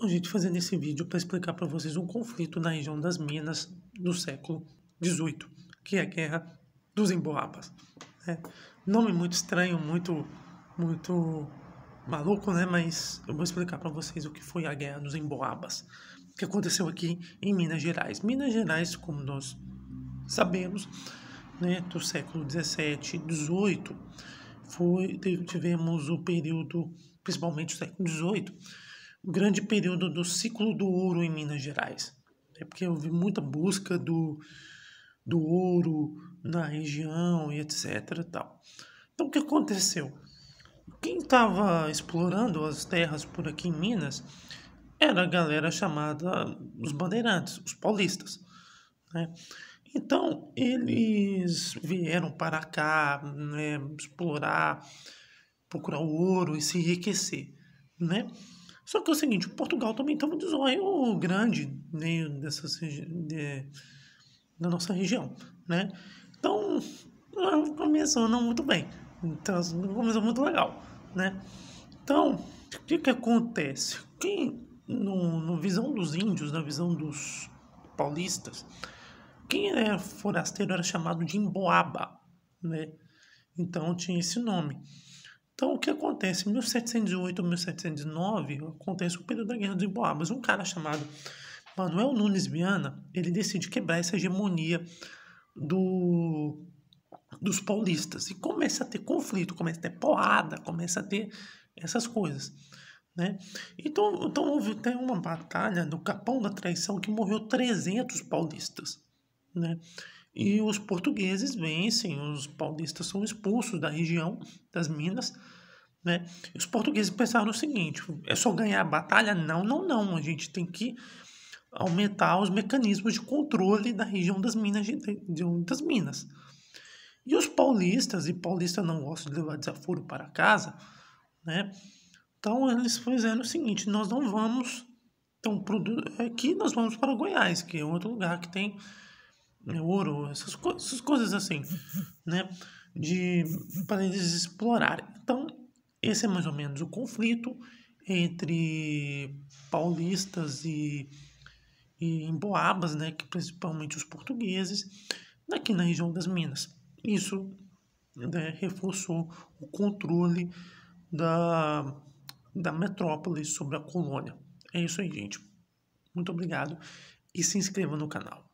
Hoje gente fazendo esse vídeo para explicar para vocês um conflito na região das Minas do século XVIII, que é a Guerra dos Emboabas. É, nome muito estranho, muito, muito maluco, né? Mas eu vou explicar para vocês o que foi a Guerra dos Emboabas, que aconteceu aqui em Minas Gerais. Minas Gerais, como nós sabemos, né, do século 17 XVIII, 18, foi, tivemos o período, principalmente o século 18, grande período do ciclo do ouro em Minas Gerais. É porque houve muita busca do, do ouro na região e etc. tal. Então, o que aconteceu? Quem estava explorando as terras por aqui em Minas era a galera chamada os bandeirantes, os paulistas. Né? Então, eles vieram para cá né, explorar, procurar o ouro e se enriquecer. Né? Só que é o seguinte, Portugal também está um desonro grande meio dessa, de, da nossa região, né? Então, começou não muito bem, então, começou muito legal, né? Então, o que que acontece? Quem, no, no visão dos índios, na visão dos paulistas, quem era é forasteiro era chamado de Emboaba, né? Então tinha esse nome. Então, o que acontece? Em 1708 ou 1709, acontece o período da Guerra dos Boabas. Um cara chamado Manuel Nunes Viana, ele decide quebrar essa hegemonia do, dos paulistas e começa a ter conflito, começa a ter porrada, começa a ter essas coisas. Né? Então, então houve até uma batalha no Capão da Traição que morreu 300 paulistas. Né? e os portugueses vencem, os paulistas são expulsos da região das Minas, né? E os portugueses pensaram o seguinte: é só ganhar a batalha? Não, não, não. A gente tem que aumentar os mecanismos de controle da região das Minas, das Minas. E os paulistas, e paulista não gosta de levar desaforo para casa, né? Então eles fizeram o seguinte: nós não vamos então, aqui é nós vamos para Goiás, que é outro lugar que tem né, ouro, essas, co essas coisas assim, né? De, para eles explorarem. Então, esse é mais ou menos o conflito entre paulistas e, e emboabas, né? Que principalmente os portugueses, daqui na região das Minas. Isso né, reforçou o controle da, da metrópole sobre a colônia. É isso aí, gente. Muito obrigado e se inscreva no canal.